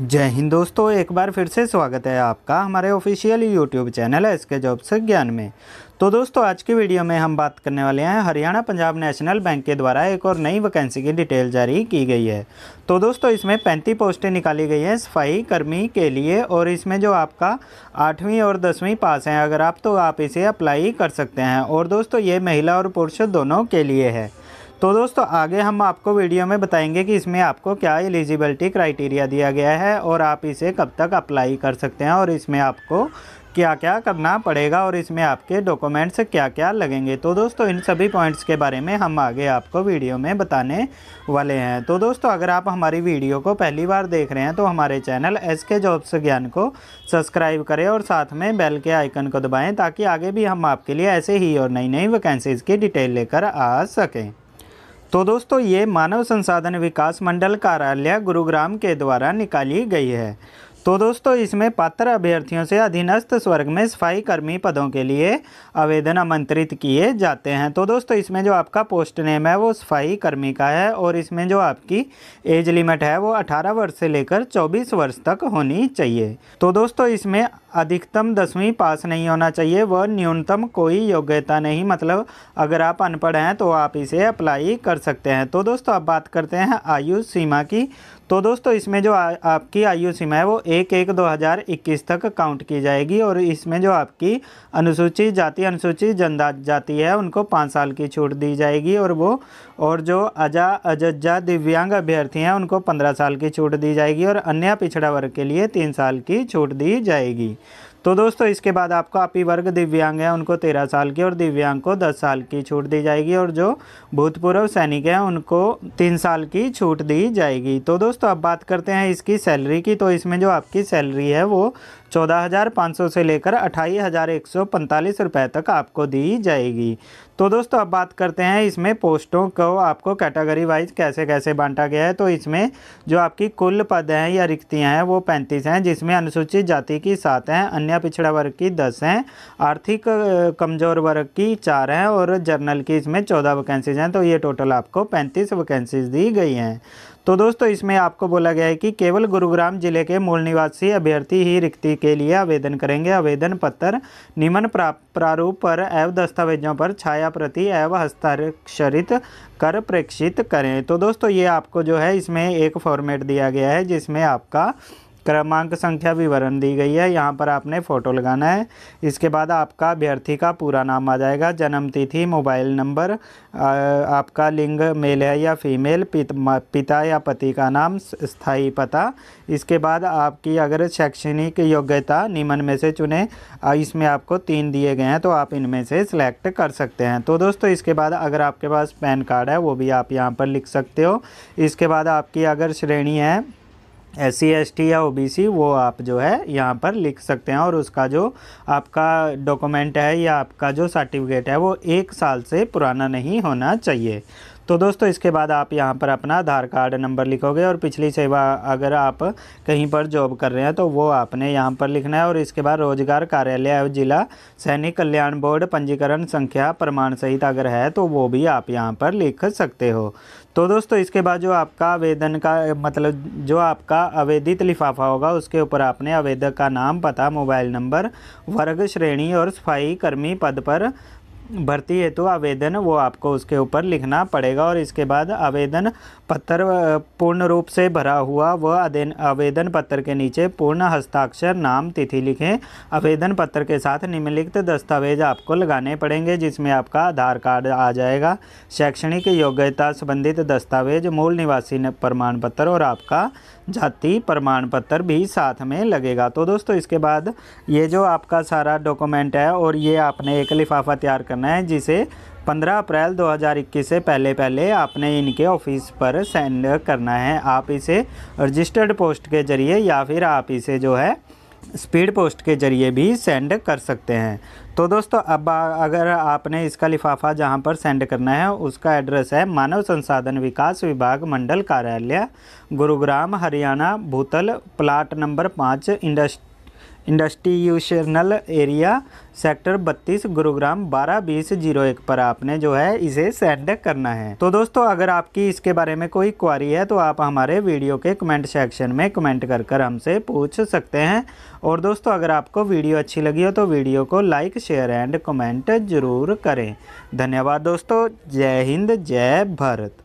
जय हिंद दोस्तों एक बार फिर से स्वागत है आपका हमारे ऑफिशियल यूट्यूब चैनल है इसके जॉब से ज्ञान में तो दोस्तों आज की वीडियो में हम बात करने वाले हैं हरियाणा पंजाब नेशनल बैंक के द्वारा एक और नई वैकेंसी की डिटेल जारी की गई है तो दोस्तों इसमें पैंतीस पोस्टें निकाली गई हैं सफाई कर्मी के लिए और इसमें जो आपका आठवीं और दसवीं पास हैं अगर आप तो आप इसे अप्लाई कर सकते हैं और दोस्तों ये महिला और पुरुष दोनों के लिए है तो दोस्तों आगे हम आपको वीडियो में बताएंगे कि इसमें आपको क्या एलिजिबिलिटी क्राइटेरिया दिया गया है और आप इसे कब तक अप्लाई कर सकते हैं और इसमें आपको क्या क्या करना पड़ेगा और इसमें आपके डॉक्यूमेंट्स क्या क्या लगेंगे तो दोस्तों इन सभी पॉइंट्स के बारे में हम आगे आपको वीडियो में बताने वाले हैं तो दोस्तों अगर आप हमारी वीडियो को पहली बार देख रहे हैं तो हमारे चैनल एस के जॉब्स ज्ञान को सब्सक्राइब करें और साथ में बेल के आइकन को दबाएँ ताकि आगे भी हम आपके लिए ऐसे ही और नई नई वैकेंसीज़ की डिटेल लेकर आ सकें तो दोस्तों ये मानव संसाधन विकास मंडल कार्यालय गुरुग्राम के द्वारा निकाली गई है तो दोस्तों इसमें पात्र अभ्यर्थियों से अधीनस्थ स्वर्ग में सफाई कर्मी पदों के लिए आवेदन आमंत्रित किए जाते हैं तो दोस्तों इसमें जो आपका पोस्ट नेम है वो सफाई कर्मी का है और इसमें जो आपकी एज लिमिट है वो 18 वर्ष से लेकर 24 वर्ष तक होनी चाहिए तो दोस्तों इसमें अधिकतम दसवीं पास नहीं होना चाहिए व न्यूनतम कोई योग्यता नहीं मतलब अगर आप अनपढ़ हैं तो आप इसे अप्लाई कर सकते हैं तो दोस्तों अब बात करते हैं आयु सीमा की तो दोस्तों इसमें जो आ, आपकी आयु सीमा है वो एक एक एक दो हज़ार इक्कीस तक काउंट की जाएगी और इसमें जो आपकी अनुसूचित जाति अनुसूचित जनजाति है उनको पाँच साल की छूट दी जाएगी और वो और जो अजा अजजा दिव्यांग अभ्यर्थी हैं उनको पंद्रह साल की छूट दी जाएगी और अन्य पिछड़ा वर्ग के लिए तीन साल की छूट दी जाएगी तो दोस्तों इसके बाद आपको ही वर्ग दिव्यांग है उनको तेरह साल की और दिव्यांग को दस साल की छूट दी जाएगी और जो भूतपूर्व सैनिक हैं उनको तीन साल की छूट दी जाएगी तो दोस्तों अब बात करते हैं इसकी सैलरी की तो इसमें जो आपकी सैलरी है वो चौदह हज़ार पाँच सौ से लेकर अट्ठाईस हज़ार एक सौ पैंतालीस रुपये तक आपको दी जाएगी तो दोस्तों अब बात करते हैं इसमें पोस्टों को आपको कैटेगरी वाइज कैसे कैसे बांटा गया है तो इसमें जो आपकी कुल पद हैं या रिक्तियाँ हैं वो पैंतीस हैं जिसमें अनुसूचित जाति की सात हैं अन्य अन्य पिछड़ा वर्ग की दस हैं आर्थिक कमज़ोर वर्ग की चार हैं और जर्नल की इसमें चौदह वैकेंसीज हैं तो ये टोटल आपको पैंतीस वैकेंसीज दी गई हैं तो दोस्तों इसमें आपको बोला गया है कि केवल गुरुग्राम जिले के मूल निवासी अभ्यर्थी ही रिक्ति के लिए आवेदन करेंगे आवेदन पत्र निम्न प्रारूप पर एवं दस्तावेजों पर छाया प्रति एवं हस्ताक्षरित कर प्रेक्षित करें तो दोस्तों ये आपको जो है इसमें एक फॉर्मेट दिया गया है जिसमें आपका क्रमांक संख्या विवरण दी गई है यहाँ पर आपने फ़ोटो लगाना है इसके बाद आपका अभ्यर्थी का पूरा नाम आ जाएगा जन्म तिथि मोबाइल नंबर आपका लिंग मेल है या फीमेल पित, पिता या पति का नाम स्थायी पता इसके बाद आपकी अगर शैक्षणिक योग्यता निम्न में से चुने इसमें आपको तीन दिए गए हैं तो आप इनमें से सिलेक्ट कर सकते हैं तो दोस्तों इसके बाद अगर आपके पास पैन कार्ड है वो भी आप यहाँ पर लिख सकते हो इसके बाद आपकी अगर श्रेणी है एस सी या सी वो आप जो है यहाँ पर लिख सकते हैं और उसका जो आपका डॉक्यूमेंट है या आपका जो सर्टिफिकेट है वो एक साल से पुराना नहीं होना चाहिए तो दोस्तों इसके बाद आप यहाँ पर अपना आधार कार्ड नंबर लिखोगे और पिछली सेवा अगर आप कहीं पर जॉब कर रहे हैं तो वो आपने यहाँ पर लिखना है और इसके बाद रोजगार कार्यालय एवं जिला सैनिक कल्याण बोर्ड पंजीकरण संख्या प्रमाण सहित अगर है तो वो भी आप यहाँ पर लिख सकते हो तो दोस्तों इसके बाद जो आपका आवेदन का मतलब जो आपका आवेदित लिफाफा होगा उसके ऊपर आपने आवेदक का नाम पता मोबाइल नंबर वर्ग श्रेणी और सफाई कर्मी पद पर भर्ती हेतु आवेदन वो आपको उसके ऊपर लिखना पड़ेगा और इसके बाद आवेदन पत्र पूर्ण रूप से भरा हुआ वह आवेदन पत्र के नीचे पूर्ण हस्ताक्षर नाम तिथि लिखें आवेदन पत्र के साथ निम्नलिखित दस्तावेज आपको लगाने पड़ेंगे जिसमें आपका आधार कार्ड आ जाएगा शैक्षणिक योग्यता संबंधित दस्तावेज मूल निवासी प्रमाण पत्र और आपका जाति प्रमाण पत्र भी साथ में लगेगा तो दोस्तों इसके बाद ये जो आपका सारा डॉक्यूमेंट है और ये आपने एक लिफाफा तैयार करना है जिसे 15 अप्रैल 2021 से पहले पहले आपने इनके ऑफिस पर सेंड करना है आप इसे रजिस्टर्ड पोस्ट के ज़रिए या फिर आप इसे जो है स्पीड पोस्ट के ज़रिए भी सेंड कर सकते हैं तो दोस्तों अब अगर आपने इसका लिफाफा जहां पर सेंड करना है उसका एड्रेस है मानव संसाधन विकास विभाग मंडल कार्यालय गुरुग्राम हरियाणा भूतल प्लाट नंबर पाँच इंडस्ट इंडस्ट्रीशनल एरिया सेक्टर 32 गुरुग्राम बारह बीस जीरो एक पर आपने जो है इसे सेंड करना है तो दोस्तों अगर आपकी इसके बारे में कोई क्वारी है तो आप हमारे वीडियो के कमेंट सेक्शन में कमेंट कर कर हमसे पूछ सकते हैं और दोस्तों अगर आपको वीडियो अच्छी लगी हो तो वीडियो को लाइक शेयर एंड कमेंट जरूर करें धन्यवाद दोस्तों जय हिंद जय भारत